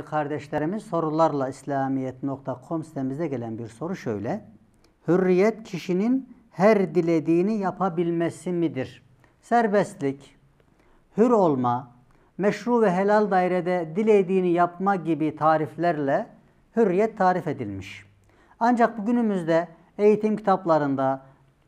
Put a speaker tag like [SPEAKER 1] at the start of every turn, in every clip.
[SPEAKER 1] Alevi kardeşlerimin sorularla İslamiyet.com sitemizde gelen bir soru şöyle. Hürriyet kişinin her dilediğini yapabilmesi midir? Serbestlik, hür olma, meşru ve helal dairede dilediğini yapma gibi tariflerle hürriyet tarif edilmiş. Ancak bugünümüzde eğitim kitaplarında,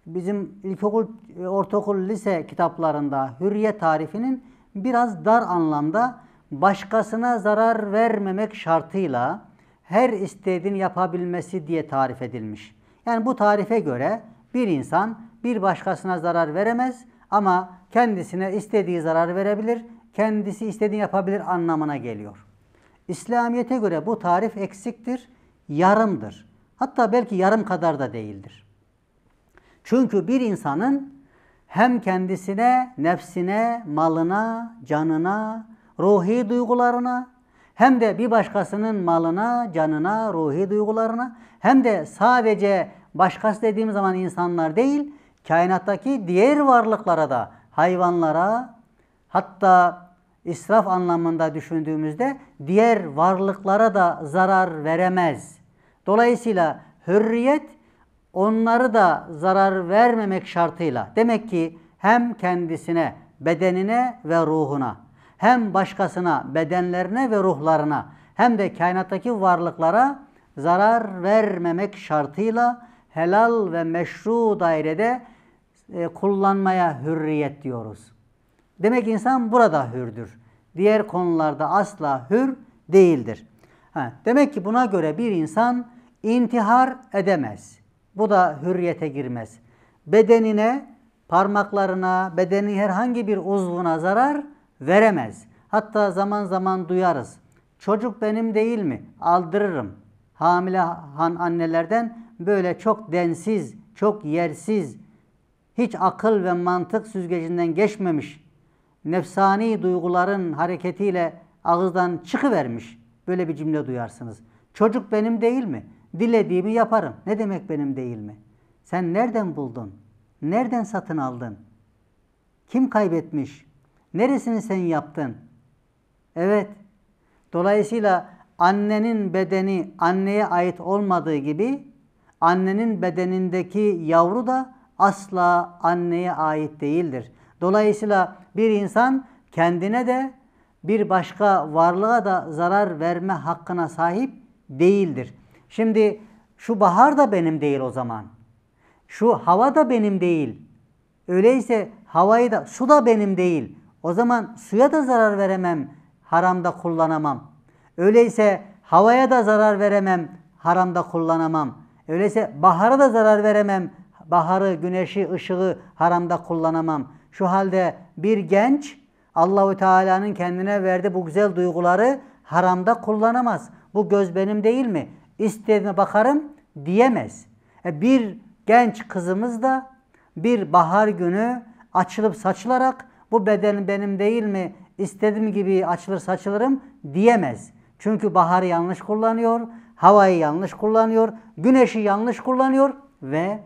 [SPEAKER 1] bizim ilkokul, ortaokul, lise kitaplarında hürriyet tarifinin biraz dar anlamda başkasına zarar vermemek şartıyla her istediğini yapabilmesi diye tarif edilmiş. Yani bu tarife göre bir insan bir başkasına zarar veremez ama kendisine istediği zarar verebilir, kendisi istediğini yapabilir anlamına geliyor. İslamiyete göre bu tarif eksiktir, yarımdır. Hatta belki yarım kadar da değildir. Çünkü bir insanın hem kendisine, nefsine, malına, canına, ruhi duygularına hem de bir başkasının malına, canına, ruhi duygularına hem de sadece başkası dediğim zaman insanlar değil, kainattaki diğer varlıklara da, hayvanlara, hatta israf anlamında düşündüğümüzde diğer varlıklara da zarar veremez. Dolayısıyla hürriyet onları da zarar vermemek şartıyla. Demek ki hem kendisine, bedenine ve ruhuna hem başkasına, bedenlerine ve ruhlarına hem de kainattaki varlıklara zarar vermemek şartıyla helal ve meşru dairede e, kullanmaya hürriyet diyoruz. Demek insan burada hürdür. Diğer konularda asla hür değildir. Ha, demek ki buna göre bir insan intihar edemez. Bu da hürriyete girmez. Bedenine, parmaklarına, bedeni herhangi bir uzvuna zarar veremez. Hatta zaman zaman duyarız. Çocuk benim değil mi? Aldırırım. Hamile han annelerden böyle çok densiz, çok yersiz, hiç akıl ve mantık süzgecinden geçmemiş, nefsani duyguların hareketiyle ağızdan çıkıvermiş. Böyle bir cümle duyarsınız. Çocuk benim değil mi? Dilediğimi yaparım. Ne demek benim değil mi? Sen nereden buldun? Nereden satın aldın? Kim kaybetmiş? Neresini sen yaptın? Evet. Dolayısıyla annenin bedeni anneye ait olmadığı gibi annenin bedenindeki yavru da asla anneye ait değildir. Dolayısıyla bir insan kendine de bir başka varlığa da zarar verme hakkına sahip değildir. Şimdi şu bahar da benim değil o zaman. Şu hava da benim değil. Öyleyse havayı da su da benim değil. O zaman suya da zarar veremem, haramda kullanamam. Öyleyse havaya da zarar veremem, haramda kullanamam. Öyleyse bahara da zarar veremem, baharı, güneşi, ışığı haramda kullanamam. Şu halde bir genç Allahü Teala'nın kendine verdiği bu güzel duyguları haramda kullanamaz. Bu göz benim değil mi? İstediğime bakarım diyemez. E bir genç kızımız da bir bahar günü açılıp saçılarak bu beden benim değil mi istediğim gibi açılır saçılırım diyemez. Çünkü baharı yanlış kullanıyor, havayı yanlış kullanıyor, güneşi yanlış kullanıyor ve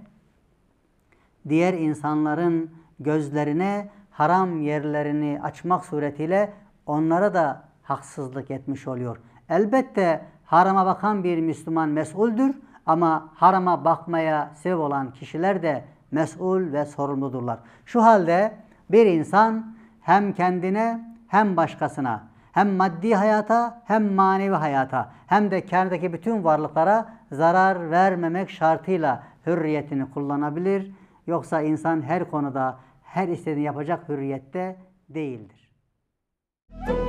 [SPEAKER 1] diğer insanların gözlerine haram yerlerini açmak suretiyle onlara da haksızlık etmiş oluyor. Elbette harama bakan bir Müslüman mesuldür ama harama bakmaya sebep olan kişiler de mesul ve sorumludurlar. Şu halde bir insan hem kendine hem başkasına hem maddi hayata hem manevi hayata hem de kendindeki bütün varlıklara zarar vermemek şartıyla hürriyetini kullanabilir. Yoksa insan her konuda her istediğini yapacak hürriyette değildir. Müzik